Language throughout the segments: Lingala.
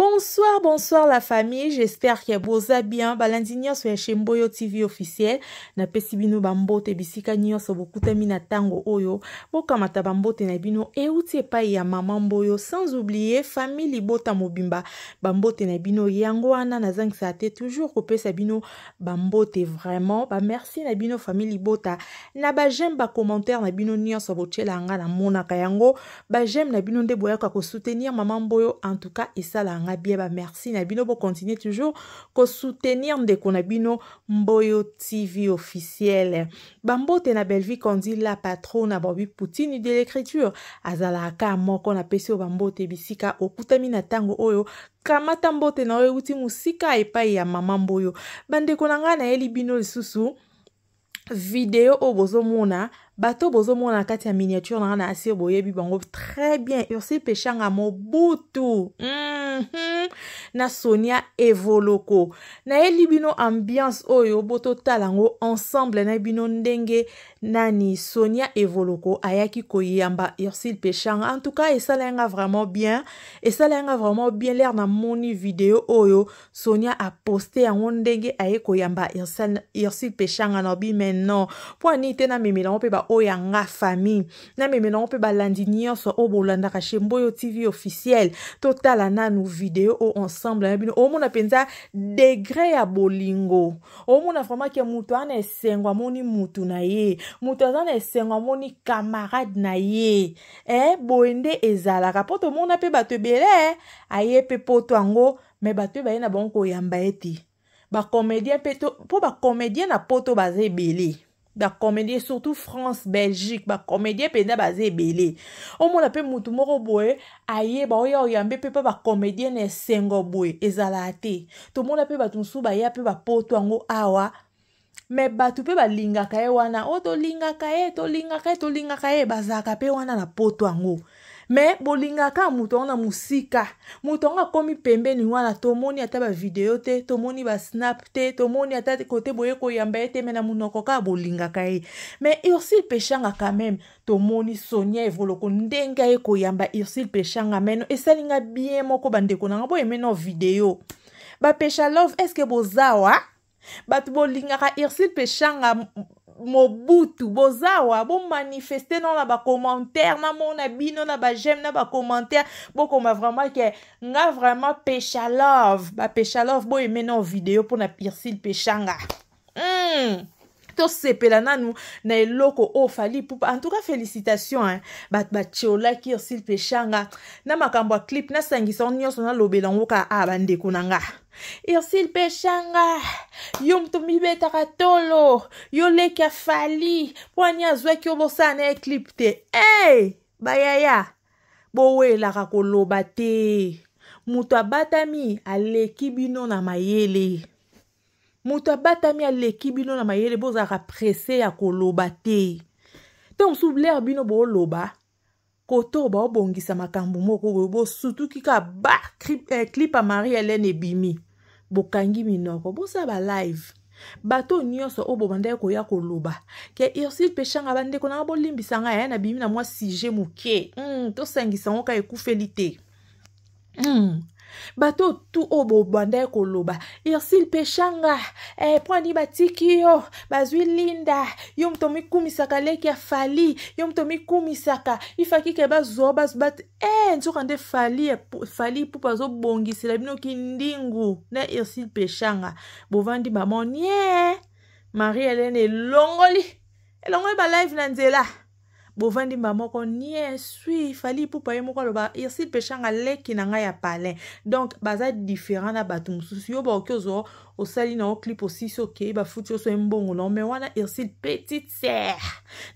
Bonsoir, bonsoir la famille. J'espère que vous allez bien. Balandinia sur mboyo TV officiel. Na pesibino bambote bisika beaucoup bokuta mina tango oyo. Oh Bokamata bambote na bino euti pa ya maman boyo sans oublier famille libota mobimba. Bambote na bino yango ana na zangsa te toujours ko pesa bino bambote vraiment. Ba merci na bino famille libota. Na ba j'aime ba commentaire na bino nyoso bochela nga na mona kayango. Ba j'aime na bino ndeboya ka soutenir maman boyo en tout cas isala na bien bamerci na bino bocontinue toujours kosoutenir ndeko na bino mboyo tv officiele bambote na bellevie kondi la patro na bobi poutine de l'écriture azalaka moko napesi oyo bambote bisika okutami na ntango oyo kamata mbote na oyo euti mosika epai ya mama mboyo bandeko na ngai nayeli bino lisusu video oyo bozomona bato bozomona na kati ya miniature nanga na asi boyebi bango très bien ursi peshanga mobutu mm -hmm. na sonia evoloko nayeli bino ambiance oyo bototala yango ensemble na bino ndenge nani sonia evoloko ayaki koyamba ursile peshanga en tout cas esala yanga vraiment bien esala yanga vraiment bien lere namoni video oyo sonia aposte yango ndenge aye koyamba ursile peshanga na obi mai non mpo ani te namemela yango mpe ba oyo ya nga famille na memenango mpe balandi nyonso oyo bolandaka chez mboyo tv officiel totala nanu video oyo ensemble na bino omona mpenza degre ya bolingo omona vraimen ke moto aza na esengo amoni motu na ye moto aza na esengo amoni camarade na ye eh, boye nde ezalaka mpo tomona mpe bato ebele eh, aye mpe poto yango me bato oyo e baye na bango koyamba ye te bacomédien mpe mpo bacomédien na poto baza ebele bacomédien surtout france belgique bacomédien mpenza baza ebele omona mpe motu moko boye ayeba oya oyambe mpe mpo bacomédien na esengo boye ezalaka te tomona mpe bato mosusu baya mpe bapoto yango awa me bato mpe balingaka ye wana o tolingaka ye tolingaka ye tolingaka ye bazalaka mpe wana na poto yango me bolingaka moto wana mosika moto yango akómi pembeni wana tomoni ata bavideo te tomoni basnap te tomoni ata kote boye koyamba ye te me na monoko kaka bolingaka ye me ursile peshanga quand même tomoni sonia evoloko ndenge aye koyamba ursile peshanga meno esalinga bien moko bandeko na nga boyemeno video bapesha love eske bozawa bato bolingaka ursile peshanga mobutu bozawa bomanifeste na na bacommentaire namona bino na bageme na bacommentaire bokoma vraiment ke nga vraiment pecha love bapecha love boyeme na video mpona pirsil pechanga mm. tosepela nanu na eloko oyo fali pupa antuka félicitation hein? bato batiolaki ursile pechanga na makambo ya clip nasangisa ngo nyonso nalobela ngo ka a bandeko na ah, nga irsile mpe shanga yo moto mibetaka tolo yoleka fali mpo ani azwaki yo bosala na ye clipe te ey bayaya bowelaka koloba te moto abatami aleki bino na mayele moto abatami aleki bino na mayele bozalaka presse ya koloba te ntango mosusu lere bino boloba koto baobongisa makambo moko boye bosutuki ka ba clip eh, ya marie helene ebimi bokangi minoko bosala balive bato nyonso oyo bobandaki koya koloba ke ursule peshanga bandeko nanga bolimbisa ngai aya nabimi na mwa sujet moke mm, tosangisa ngo ka ekufeli te mm. bato tu oyo bobandai koloba irsile peshanga eh, mpwani batiki yo bazwi linda yo moto omikumisaka leki ya fali yo moto omikumisaka ifaki ke bazwa bazbat e eh, nzoka nde fali fali mpo bazobongisela bino kindingu na irsile peshanga bovandi bamoni e eh, marie helene elongoli elongoli balive na nzela bovandi mba moko nie swi fali pupa ye moko aloba irsil peshanga leki na ngai ya palin donc baza différent na bato mosusu yo baoki ozwa osali na yo clip osisi okei bafuti oso ye mbongo na yo me wana irsil petite ser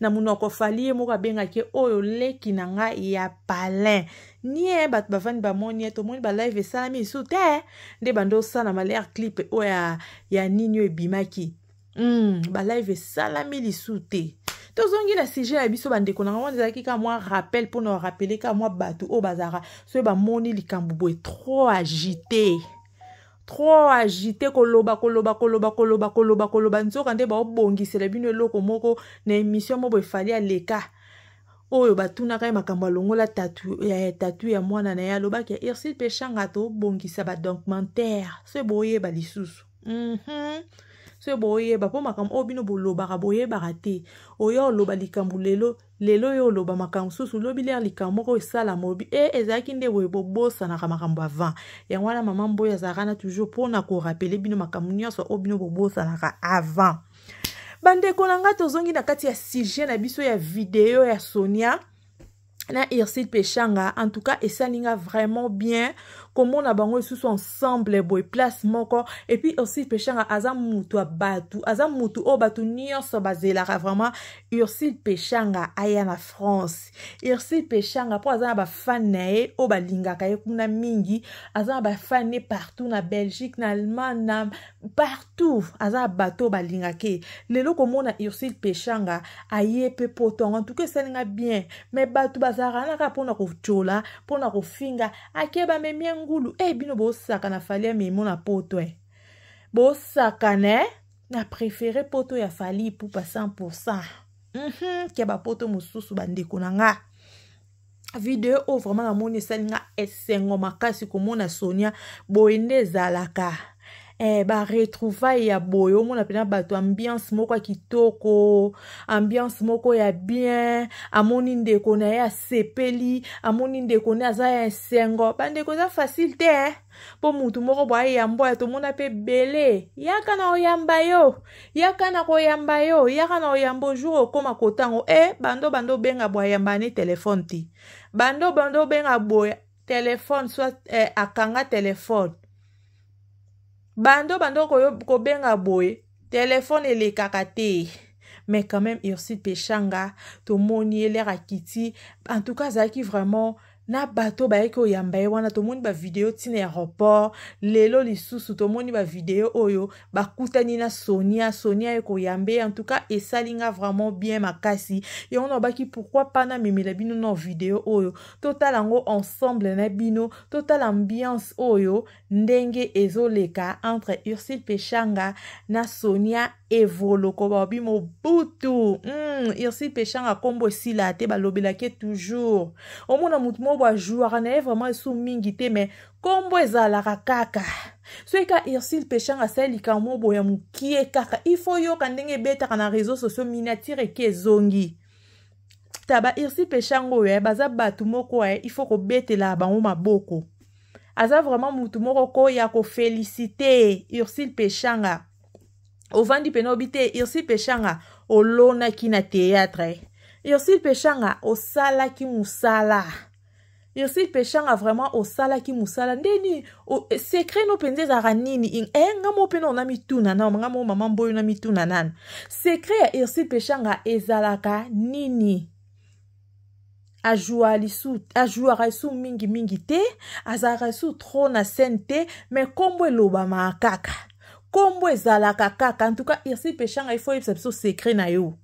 na monoko fali ye moko abengaki oyo leki na ngai ya palin nie bato bavandi bamoni ye tomoni balive esalami lisu te nde bando osala malere clip oyo ya, ya nini oyo ebimaki mm, balive esalami lisu te tozongi na sujet ya biso bandeko na ngango ezalaki ka mwa rappel mpona orapele ka mwa bato oyo bazalaka soki bamoni likambo boye trop agité trop agité koloba koloba koloba koloba koloba koloba nzoka nde baobongisela bino eloko moko na émission mo boye efali aleka oyo batunaka ye makambo alongola tatu ya, tatu ya mwana na ye alobaki ya ersil mpe shanga tobongisa badocumentaire so boyeba lisusu mm -hmm. so e boyeba mpo makambo oyo oh, bino bolobaka boyebaka te oya oloba likambo lelo lelo oyo oloba makambo mosusu lobi lere likambo moko esalama obi e eh, ezalaki nde boye bobosanaka makambo avant yango wana mama mboyo azalaka na toujours mpona korapele bino makambo nyonso oyo oh, bino bobosanaka avant bandeko na ngai tozongi na kati ya sujet na biso ya video ya sonia na irsid peshanga en tout cas esali nga vraiment bien komona bango lisusu ensemble boye place moko epuis ursile peshanga aza motu ya bato aza motu oyo bato nyonso bazelaka vraiment ursile peshanga aya na france ursile peshanga mpo aza na bafane na ye oyo balingaka ye kuna mingi aza na bafane ye partout na belgique na allemagne na partout aza na bato oyo balingaka ye lelo komona ursile peshanga aye mpe potongo ntuka esalinga bien me bato bazalaka naka mpona kocola mpona kofinga akeba memie ngulu e bino bosakana fali ya memo na poto e eh. bosakana e na préféré poto ya fali epupa 100 pourcent mm -hmm. ke bapoto mosusu bandeko na nga video oyo oh, vraiment namoni esali nga eh, esengo makasi komona sonia boye nde ezalaka eh, baretrouvaille ya boye omona pena bato ambiance moko ya kitoko ambiance moko ya bien amoni ndeko na ye asepeli amoni ndeko na ye aza ya esengo bandeko eza facile te eh? mpo mutu moko bo ayamba ya tomona mpe bele yaka na oyamba yo yaka na koyamba yo yaka na oyamba ojour okóma kotango e bando bando obenga bo ayamba ne telefone te bando bando obenga boye telefone soit eh, akanga telefone bando bando kobenga boye telefone elekaka te mais quand même yosi peshanga tomoni elere akiti en tout cas azalaki vraiment na bato bayaki oyamba ye wana tomoni bavideo ntina ya aéroport lelo lisusu tomoni bavideo oyo bakutani na sonia sonia ye koyamba ye antouka esali nga vraiment bien makasi yango na obaki pourkui mpana memela bino na video oyo totala yango ensemble na bino totala ambiance oyo ndenge ezoleka entre ursile peshanga na sonia evoloko baobi mobutu mm, ursile peshanga nkombo esila te balobelaki toujours omona motu oyo bajwiraka na ye vraiment esu mingi te me nkombo ezalaka kaka soki ka ursile peshanga asali likambo boya mokie kaka ifo oyoka ndenge ebetaka na réseau sociaux miniatire eke ezongi taba ursile peshanga oyo eh, baza bato moko ya eh, ifo kobetela bango maboko aza vraiment motu moko ko ya kofelisite ursile peshanga ovandi pene obi te ursile peshanga olonaki na théâtre ursile eh. peshanga osalaki mosala irsi peshanga vraiment osalaki mosala ndeni eh, sekre no mpenza ezalaka nini e eh, nga mo mpena ona mituna na nga mo mama mboyo na mituna nani sekre ya irsi peshanga ezalaka nini azwaka lisu, lisu mingimingi te azalaka lisu tro na sene te me nkombo elobamaka kaka nkombo ezalaka kaka antuka irsi peshanga ifo yebisa biso sekre na yo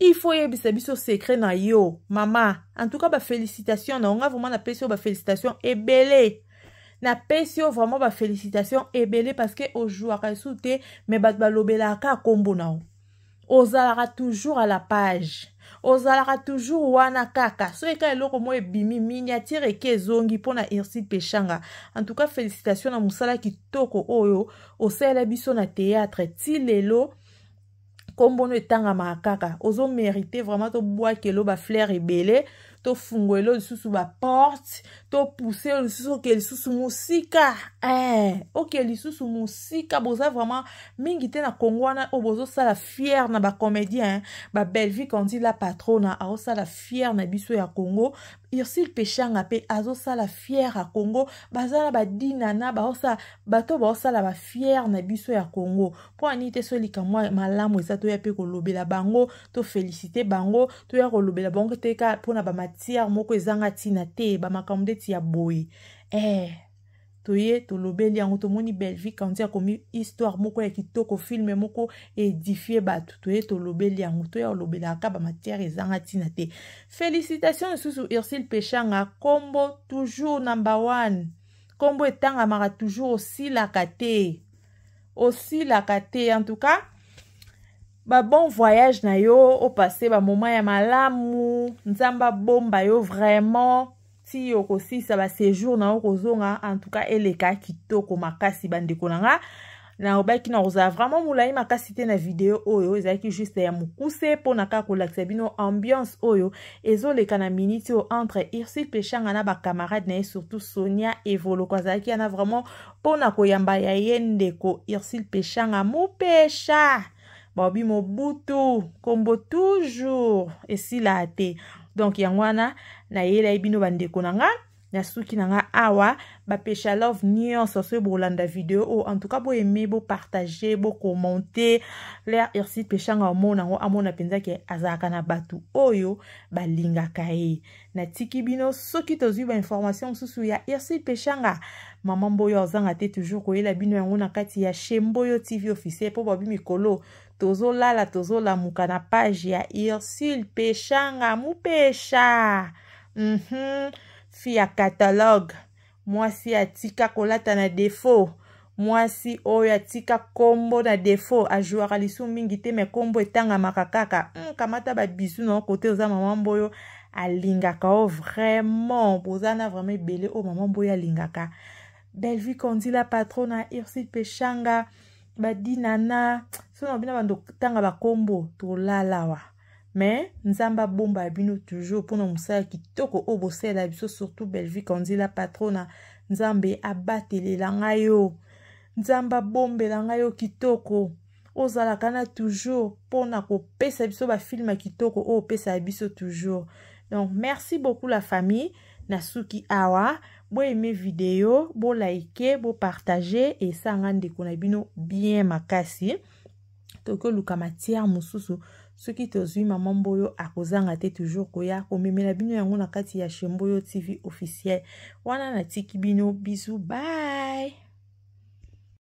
ifo oyebisa biso sekret na yo mama antuka bafélicitation na onga vraiment napesi oyo bafélicitation ebele napesi oyo vraiment bafélicitation ebele parceke ozwwaka esu te me bato balobelaka nkombo na yo ozalaka toujours à la page ozalaka toujours wana kaka so eka eloko moko ebimi miniatire eke ezongi mpo na irside peshanga antuka félicitation na mosala kitoko oyo osalela biso na théâtre ti lelo nkombono etangamaka kaka ozomerite vraiment tobwaki elo bafleur ebele tofungola elo lisusu baporte topusse elo lisusu oke lisusu mosika eh, oke lisusu mosika boza vraiment mingi te na kongo wana oyo bozosala fiere na bacomédien babelvique ondi la patrona aosala fiere na biso ya kongo ursile peshanga mpe azosala fiere ya congo baza na badina na baosala bato baosala bafiere na biso ya congo mpo ani te so likamwa malamu eza toya mpe kolobela bango tofelisite bango toya kolobela bango te ka mpona bamatiare moko ezanga ntina te bamakambo ndeti ya boye eh. toye tolobeli yango tomoni belgique kanti akomi histoire moko ya kitoko filme moko edifie bato toye tolobeli yango toya olobelaka kaka bamatière ezanga ntina te félicitation lisusu ursile peshanga nkombo toujours number one nkombo etangamaka toujours osilaka te osilaka te en tout cas babon voyage na yo opase bamoma ya malamu nzambe abomba yo vraiment ti okosilisa baséjour na yo kozonga en tout cas eleka kitoko makasi bandeko na nga nayobaki na kozala vraiment molai makasi te na video oyo ezalaki juste ya mokuse mpona kaka kolakisa bino ambiance oyo ezoleka na miniti oyo entre irsite peshanga na bacamarade na ye surtout sonia evoloko azalaki yana vraiment mpona koyamba ya ye ndeko irsile peshanga mopesha baobi mobutu nkombo toujours esila te donk yango wana nayelai bino bandeko na nga na suki na nga awa bapesha love nyonso soki bolanda video oyo oh, entouka boyeme bopartage bokommente ler ersite peshanga omona yango amona mpenza ke azalaka na bato oyo balingaka ye natiki bino soki tozwi bainformation mosusu ya ersite peshanga mama mboyo azanga te toujours koyela bino yango na kati ya shemboyo tv officiel mpo babi mikolo tozolala tozolamuka na page ya ursule peshanga mopesha mhm fi ya katalogue mwasi atika kolata na defo mwasi oyo atika nkombo na defo azwwaka lisumu mingi te me nkombo etangamaka kaka mm, kamata babisu na kote oza mama mboyo alingaka o oh, vraiment boza na vraiment ebele oyo oh, mama mboyo alingaka belvi kondila patron na ursule peshanga badina na sona bino bando tanga bakombo tolala wa me nzambe abomba bino toujours mpona mosala kitoko oyo bosalela biso surtout belvique onzila patrona nzambe abatelela ngai yo nzambe abombela ngai yo kitoko ozalaka na toujours mpona kopesa biso bafilme kitoko oyo opesaka biso toujours donc merci beaucoup la famille nasuki awa boaime video bolike bopartage esanga ndeko na bino bien makasi tokoluka matière mosusu soki tozwi mama mboyo akozanga te toujours koya komemela bino yango na kati ya shemboyo tv officiel wana natiki bino bisu bye